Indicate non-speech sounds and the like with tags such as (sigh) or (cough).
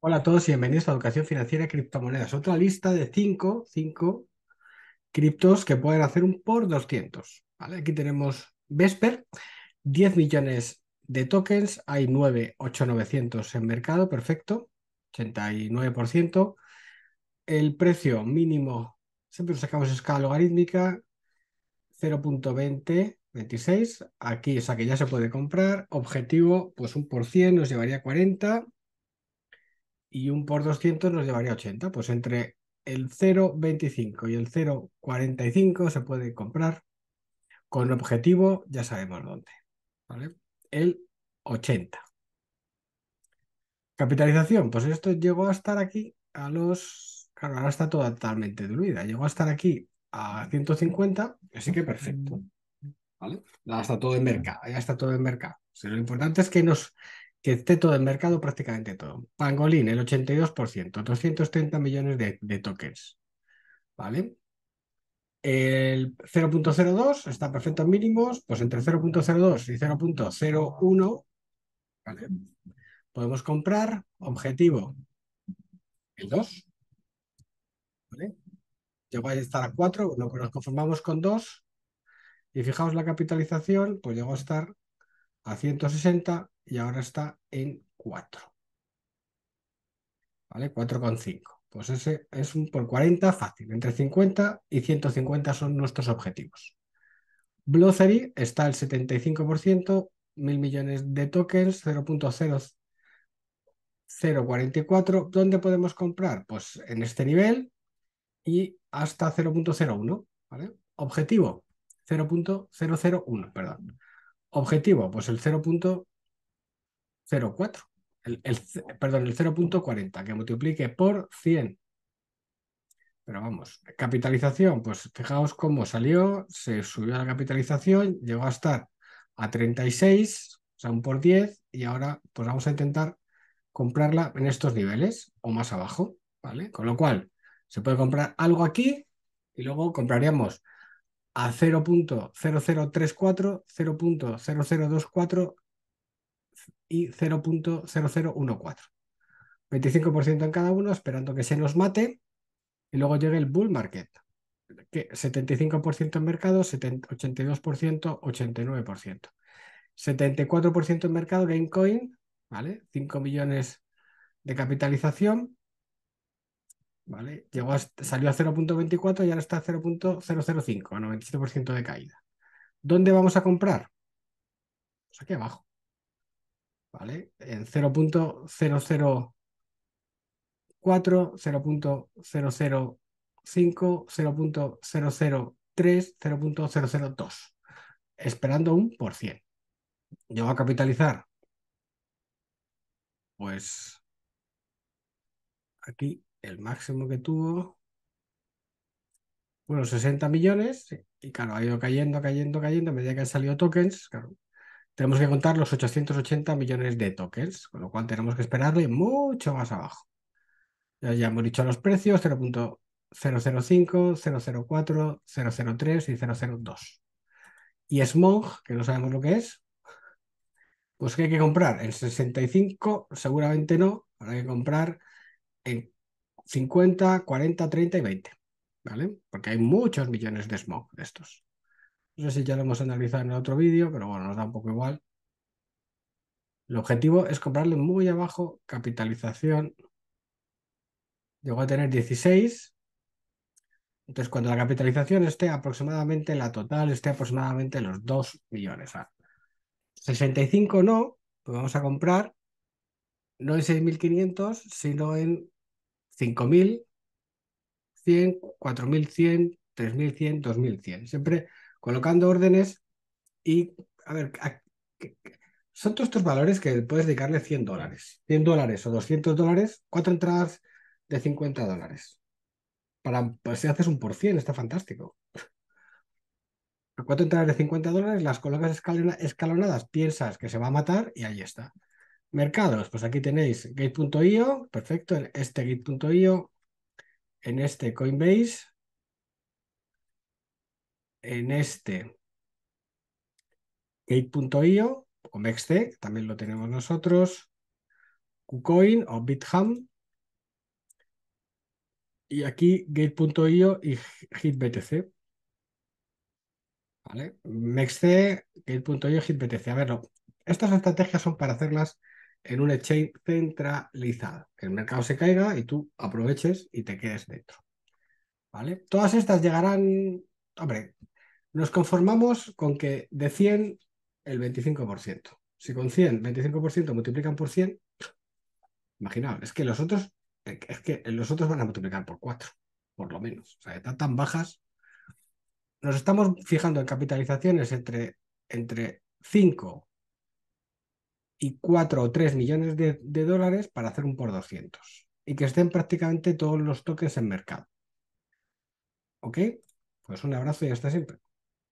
Hola a todos y bienvenidos a Educación Financiera y Criptomonedas. Otra lista de 5 criptos que pueden hacer un por 200. Aquí tenemos Vesper, 10 millones de tokens, hay 9, 900 en mercado, perfecto, 89%. El precio mínimo, siempre sacamos escala logarítmica, 0.20 26, aquí, es sea que ya se puede comprar, objetivo, pues un por 100 nos llevaría 40 y un por 200 nos llevaría 80, pues entre el 0,25 y el 0,45 se puede comprar con objetivo, ya sabemos dónde, ¿vale? El 80. Capitalización, pues esto llegó a estar aquí a los... Claro, ahora está totalmente diluida, llegó a estar aquí a 150, así que perfecto. ¿vale? Ya está todo en mercado, ya está todo en mercado. lo importante es que nos que esté todo en mercado, prácticamente todo. Pangolín, el 82%, 230 millones de, tokens, ¿vale? El 0.02 está perfecto en mínimos, pues entre 0.02 y 0.01, ¿vale? Podemos comprar objetivo el 2, ¿vale? Yo voy a estar a 4, nos conformamos con 2, y fijaos la capitalización, pues llegó a estar a 160 y ahora está en 4. ¿Vale? 4,5. Pues ese es un por 40 fácil. Entre 50 y 150 son nuestros objetivos. Blocery está al 75%, mil millones de tokens, 0.044. ¿Dónde podemos comprar? Pues en este nivel y hasta 0.01. ¿vale? Objetivo, 0.001, perdón. Objetivo, pues el 0.04, el, el, perdón, el 0.40, que multiplique por 100. Pero vamos, capitalización, pues fijaos cómo salió, se subió la capitalización, llegó a estar a 36, o sea, un por 10, y ahora pues vamos a intentar comprarla en estos niveles o más abajo, ¿vale? Con lo cual, se puede comprar algo aquí y luego compraríamos a 0.0034, 0.0024 y 0.0014. 25% en cada uno, esperando que se nos mate y luego llegue el bull market, que 75% en mercado, 82%, 89%. 74% en mercado, Gamecoin, ¿vale? 5 millones de capitalización, a, salió a 0.24 y ahora está a 0.005, a 97% de caída. ¿Dónde vamos a comprar? Pues aquí abajo, ¿vale? En 0.004, 0.005, 0.003, 0.002, esperando un por cien. ¿llego a capitalizar, pues aquí el máximo que tuvo, bueno, 60 millones, y claro, ha ido cayendo, cayendo, cayendo, a medida que han salido tokens, claro, tenemos que contar los 880 millones de tokens, con lo cual tenemos que esperarle mucho más abajo. Ya, hemos dicho los precios, 0.005, 004, 003 y 002. Y Smog, que no sabemos lo que es, pues que hay que comprar en 65, seguramente no, habrá que comprar en 50, 40, 30 y 20, ¿vale? Porque hay muchos millones de smog de estos. No sé si ya lo hemos analizado en otro vídeo, pero bueno, nos da un poco igual. El objetivo es comprarle muy abajo capitalización. Llegó a tener 16. Entonces, cuando la capitalización esté aproximadamente, la total esté aproximadamente los 2 millones. 65 no, pues vamos a comprar no en 6.500, sino en 5.000, 100, 4.100, 3.100, 2.100. Siempre colocando órdenes y, a ver, son todos estos valores que puedes dedicarle 100 dólares, 100 dólares o 200 dólares, cuatro entradas de 50 dólares. Para, pues, si haces un por cien, está fantástico. (laughs) Cuatro entradas de 50 dólares, las colocas escalonadas, piensas que se va a matar y ahí está. Mercados, pues aquí tenéis gate.io, perfecto, en este gate.io, en este Coinbase, en este gate.io o MEXC, también lo tenemos nosotros, KuCoin o BitHam, y aquí gate.io y HitBTC. ¿Vale? MEXC, gate.io, HitBTC. A ver, estas estrategias son para hacerlas en un exchange centralizada que el mercado se caiga y tú aproveches y te quedes dentro. ¿Vale? Todas estas llegarán, hombre, nos conformamos con que de 100 el 25%. Si con 100, 25% multiplican por 100, imaginaos, es que los otros, es que los otros van a multiplicar por 4, por lo menos. O sea, están tan bajas. Nos estamos fijando en capitalizaciones entre, entre 5 y 4 o 3 millones de, dólares para hacer un por 200 y que estén prácticamente todos los toques en mercado. ¿Ok? Pues un abrazo y hasta siempre.